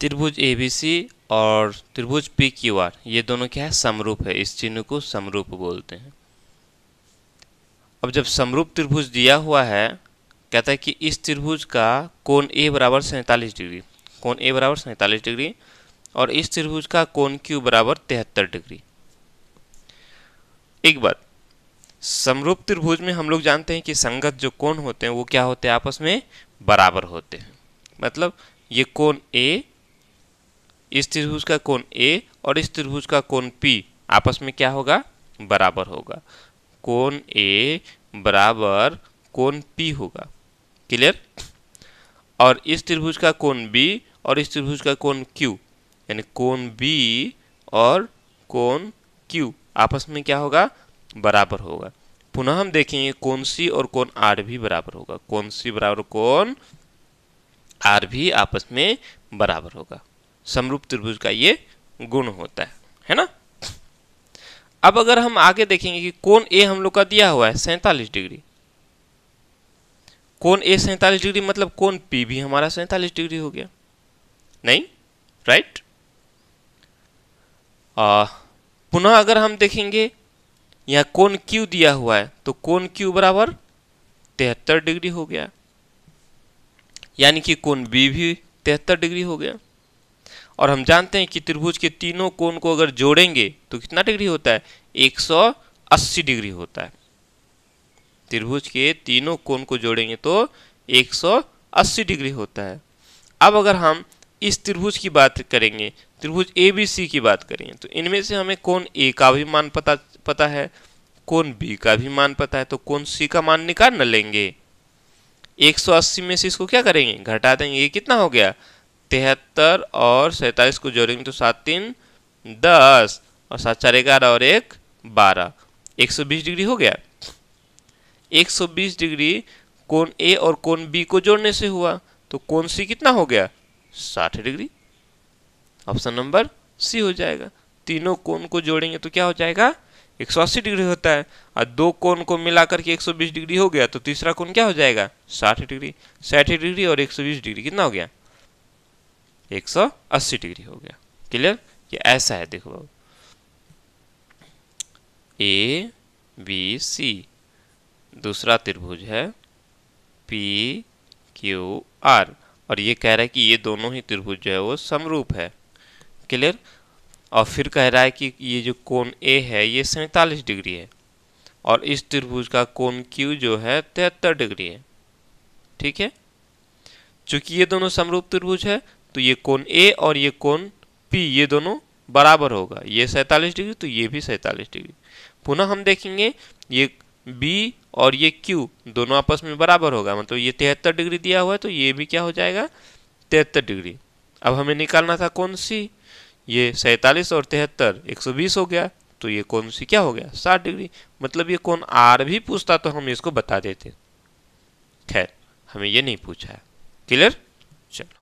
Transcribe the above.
त्रिभुज सी और त्रिभुज पी क्यू आर ये दोनों क्या है समरूप है इस चिन्ह को समरूप बोलते हैं अब जब समरूप त्रिभुज दिया हुआ है कहता है कि इस त्रिभुज का कोण ए बराबर सैंतालीस डिग्री कोण ए बराबर सैंतालीस डिग्री और इस त्रिभुज का कोण क्यू बराबर तिहत्तर डिग्री एक बार समरूप त्रिभुज में हम लोग जानते हैं कि संगत जो कोण होते हैं वो क्या होते हैं आपस में बराबर होते हैं मतलब ये कोण ए इस त्रिभुज का कोण ए और इस त्रिभुज का कोण पी आपस में क्या होगा बराबर होगा कोण ए बराबर कोण पी होगा क्लियर और इस त्रिभुज का कोण बी और इस त्रिभुज का कोण क्यू यानी कोण बी और कोण क्यू आपस में क्या होगा बराबर होगा पुनः हम देखेंगे कौन सी और कौन आर भी बराबर होगा कौन सी बराबर कौन आर भी आपस में बराबर होगा समरूप त्रिभुज का ये गुण होता है है ना अब अगर हम आगे देखेंगे कि कोण ए हम लोग का दिया हुआ है सैंतालीस डिग्री कोण ए सैंतालीस डिग्री मतलब कोण पी भी हमारा सैंतालीस डिग्री हो गया नहीं राइट पुनः अगर हम देखेंगे यहाँ कोण क्यू दिया हुआ है तो कोण क्यू बराबर तिहत्तर डिग्री हो गया यानी कि कोण बी भी तिहत्तर डिग्री हो गया और हम जानते हैं कि त्रिभुज के तीनों कोण को अगर जोड़ेंगे तो कितना डिग्री होता है 180 डिग्री होता है त्रिभुज के तीनों कोण को जोड़ेंगे तो 180 डिग्री होता है अब अगर हम इस त्रिभुज की बात करेंगे त्रिभुज ए बी सी की बात करेंगे तो इनमें से हमें कौन ए का भी मान पता पता है कौन बी का भी मान पता है तो कौन सी का मान निकाल न लेंगे 180 में से इसको क्या करेंगे घटा देंगे ये कितना हो गया तिहत्तर और सैंतालीस को जोड़ेंगे तो सात तीन दस और सात चार ग्यारह और एक बारह एक सौ बीस डिग्री हो गया एक सौ बीस डिग्री कोण ए और कोण बी को जोड़ने से हुआ तो कोण सी कितना हो गया साठ डिग्री ऑप्शन नंबर सी हो जाएगा तीनों कोण को जोड़ेंगे तो क्या हो जाएगा एक सौ अस्सी डिग्री होता है और दो कोण को मिलाकर के एक सौ बीस डिग्री हो गया तो तीसरा कोण क्या हो जाएगा साठ डिग्री साठ डिग्री और एक सौ बीस डिग्री कितना हो गया 180 डिग्री हो गया क्लियर ये ऐसा है देखो बाबू ए बी सी दूसरा त्रिभुज है पी क्यू आर और ये कह रहा है कि ये दोनों ही त्रिभुज जो है वो समरूप है क्लियर और फिर कह रहा है कि ये जो कोण ए है ये सैंतालीस डिग्री है और इस त्रिभुज का कोण क्यू जो है तिहत्तर डिग्री है ठीक है चूंकि ये दोनों समरूप त्रिभुज है तो ये कोण ए और ये कोण पी ये दोनों बराबर होगा ये सैंतालीस डिग्री तो ये भी सैंतालीस डिग्री पुनः हम देखेंगे ये बी और ये क्यू दोनों आपस में बराबर होगा मतलब ये तिहत्तर डिग्री दिया हुआ है तो ये भी क्या हो जाएगा तिहत्तर डिग्री अब हमें निकालना था कौन सी ये सैंतालीस और तिहत्तर एक सौ बीस हो गया तो ये कौन सी क्या हो गया साठ डिग्री मतलब ये कौन आर भी पूछता तो हम इसको बता देते खैर हमें ये नहीं पूछा है क्लियर चलो